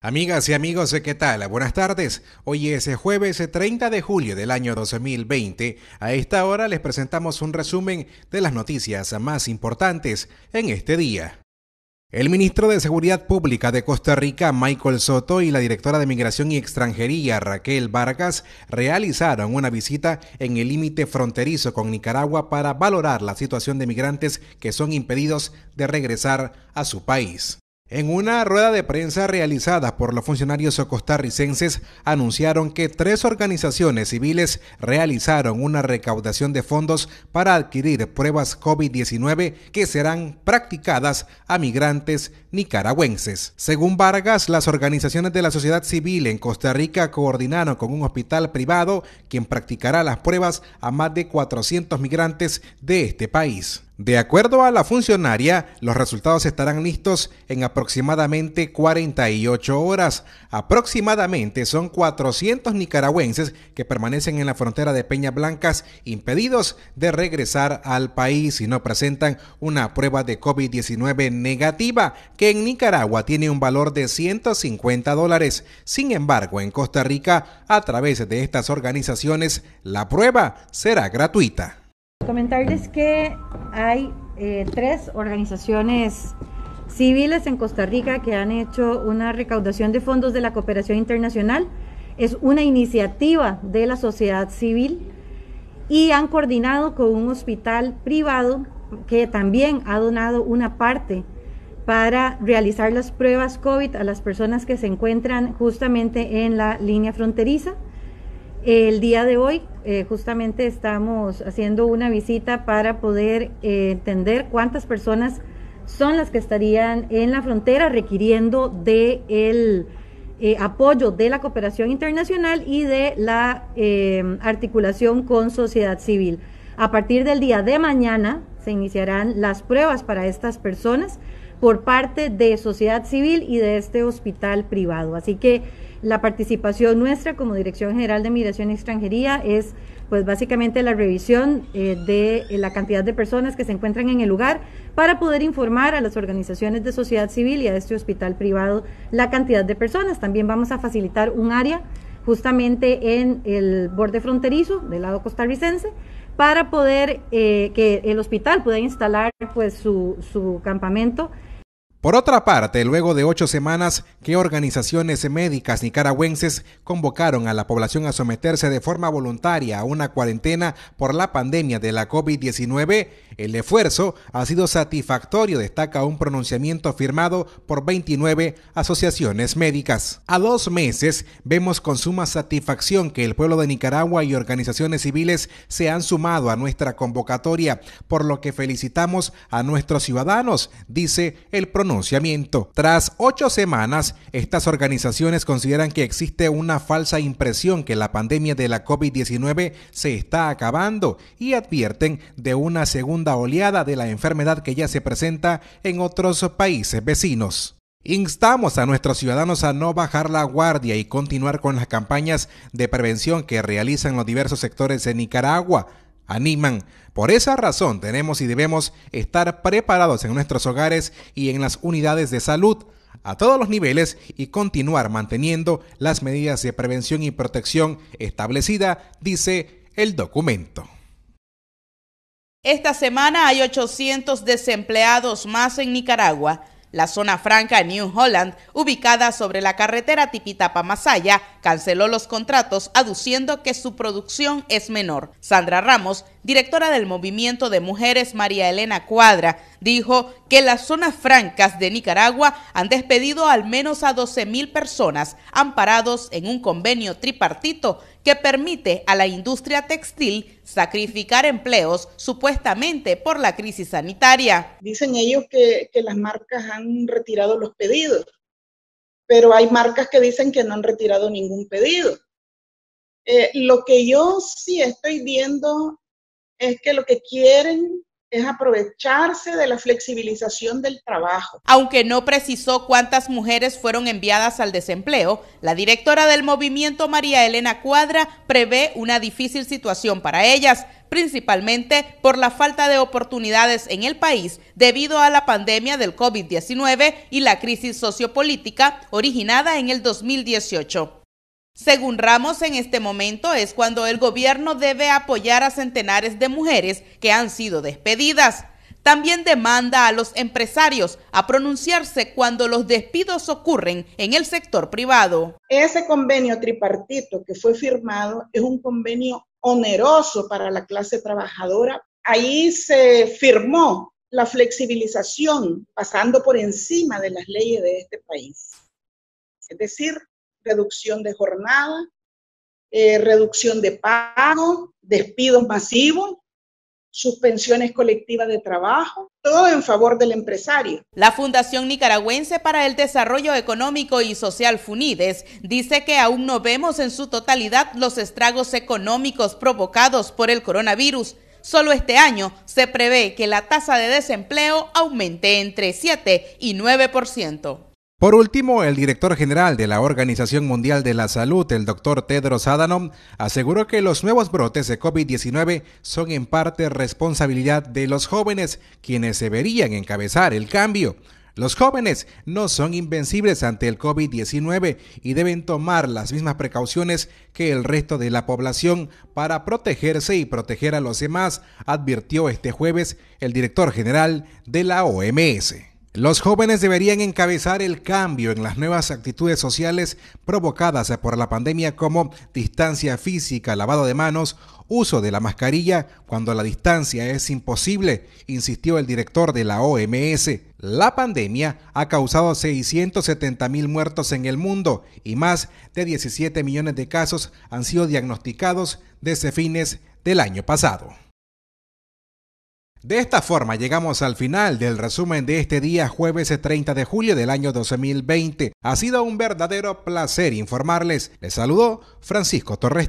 Amigas y amigos, ¿qué tal? Buenas tardes. Hoy es jueves 30 de julio del año 2020. A esta hora les presentamos un resumen de las noticias más importantes en este día. El ministro de Seguridad Pública de Costa Rica, Michael Soto, y la directora de Migración y Extranjería, Raquel Vargas, realizaron una visita en el límite fronterizo con Nicaragua para valorar la situación de migrantes que son impedidos de regresar a su país. En una rueda de prensa realizada por los funcionarios costarricenses, anunciaron que tres organizaciones civiles realizaron una recaudación de fondos para adquirir pruebas COVID-19 que serán practicadas a migrantes nicaragüenses. Según Vargas, las organizaciones de la sociedad civil en Costa Rica coordinaron con un hospital privado quien practicará las pruebas a más de 400 migrantes de este país. De acuerdo a la funcionaria, los resultados estarán listos en aproximadamente 48 horas. Aproximadamente son 400 nicaragüenses que permanecen en la frontera de Peña Blancas impedidos de regresar al país si no presentan una prueba de COVID-19 negativa, que en Nicaragua tiene un valor de 150 dólares. Sin embargo, en Costa Rica, a través de estas organizaciones, la prueba será gratuita comentarles que hay eh, tres organizaciones civiles en Costa Rica que han hecho una recaudación de fondos de la cooperación internacional. Es una iniciativa de la sociedad civil y han coordinado con un hospital privado que también ha donado una parte para realizar las pruebas COVID a las personas que se encuentran justamente en la línea fronteriza. El día de hoy eh, justamente estamos haciendo una visita para poder eh, entender cuántas personas son las que estarían en la frontera requiriendo de el eh, apoyo de la cooperación internacional y de la articulación con sociedad civil. A partir del día de mañana se iniciarán las pruebas para estas personas por parte de sociedad civil y de este hospital privado. Así que la participación nuestra como Dirección General de Migración y Extranjería es pues básicamente la revisión eh, de eh, la cantidad de personas que se encuentran en el lugar para poder informar a las organizaciones de sociedad civil y a este hospital privado la cantidad de personas. También vamos a facilitar un área justamente en el borde fronterizo del lado costarricense para poder eh, que el hospital pueda instalar pues su, su campamento por otra parte, luego de ocho semanas que organizaciones médicas nicaragüenses convocaron a la población a someterse de forma voluntaria a una cuarentena por la pandemia de la COVID-19, el esfuerzo ha sido satisfactorio, destaca un pronunciamiento firmado por 29 asociaciones médicas. A dos meses, vemos con suma satisfacción que el pueblo de Nicaragua y organizaciones civiles se han sumado a nuestra convocatoria, por lo que felicitamos a nuestros ciudadanos, dice el pronunciamiento tras ocho semanas, estas organizaciones consideran que existe una falsa impresión que la pandemia de la COVID-19 se está acabando y advierten de una segunda oleada de la enfermedad que ya se presenta en otros países vecinos. Instamos a nuestros ciudadanos a no bajar la guardia y continuar con las campañas de prevención que realizan los diversos sectores de Nicaragua animan. Por esa razón tenemos y debemos estar preparados en nuestros hogares y en las unidades de salud a todos los niveles y continuar manteniendo las medidas de prevención y protección establecida, dice el documento. Esta semana hay 800 desempleados más en Nicaragua la zona franca New Holland, ubicada sobre la carretera Tipitapa-Masaya, canceló los contratos aduciendo que su producción es menor. Sandra Ramos directora del Movimiento de Mujeres María Elena Cuadra, dijo que las zonas francas de Nicaragua han despedido al menos a 12.000 personas amparados en un convenio tripartito que permite a la industria textil sacrificar empleos supuestamente por la crisis sanitaria. Dicen ellos que, las marcas han retirado los pedidos, pero hay marcas que dicen que no han retirado ningún pedido. Eh, lo que yo sí estoy viendo es que lo que quieren es aprovecharse de la flexibilización del trabajo. Aunque no precisó cuántas mujeres fueron enviadas al desempleo, la directora del movimiento María Elena Cuadra prevé una difícil situación para ellas, principalmente por la falta de oportunidades en el país debido a la pandemia del COVID-19 y la crisis sociopolítica originada en el 2018. Según Ramos, en este momento es cuando el gobierno debe apoyar a centenares de mujeres que han sido despedidas. También demanda a los empresarios a pronunciarse cuando los despidos ocurren en el sector privado. Ese convenio tripartito que fue firmado es un convenio oneroso para la clase trabajadora. Ahí se firmó la flexibilización pasando por encima de las leyes de este país. Es decir, reducción de jornada, eh, reducción de pago, despidos masivos, suspensiones colectivas de trabajo, todo en favor del empresario. La Fundación Nicaragüense para el Desarrollo Económico y Social Funides dice que aún no vemos en su totalidad los estragos económicos provocados por el coronavirus. Solo este año se prevé que la tasa de desempleo aumente entre 7 y 9%. Por último, el director general de la Organización Mundial de la Salud, el doctor Tedros Adhanom, aseguró que los nuevos brotes de COVID-19 son en parte responsabilidad de los jóvenes, quienes deberían encabezar el cambio. Los jóvenes no son invencibles ante el COVID-19 y deben tomar las mismas precauciones que el resto de la población para protegerse y proteger a los demás, advirtió este jueves el director general de la OMS. Los jóvenes deberían encabezar el cambio en las nuevas actitudes sociales provocadas por la pandemia como distancia física, lavado de manos, uso de la mascarilla cuando la distancia es imposible, insistió el director de la OMS. La pandemia ha causado 670 mil muertos en el mundo y más de 17 millones de casos han sido diagnosticados desde fines del año pasado. De esta forma llegamos al final del resumen de este día jueves 30 de julio del año 2020. Ha sido un verdadero placer informarles. Les saludó Francisco Torres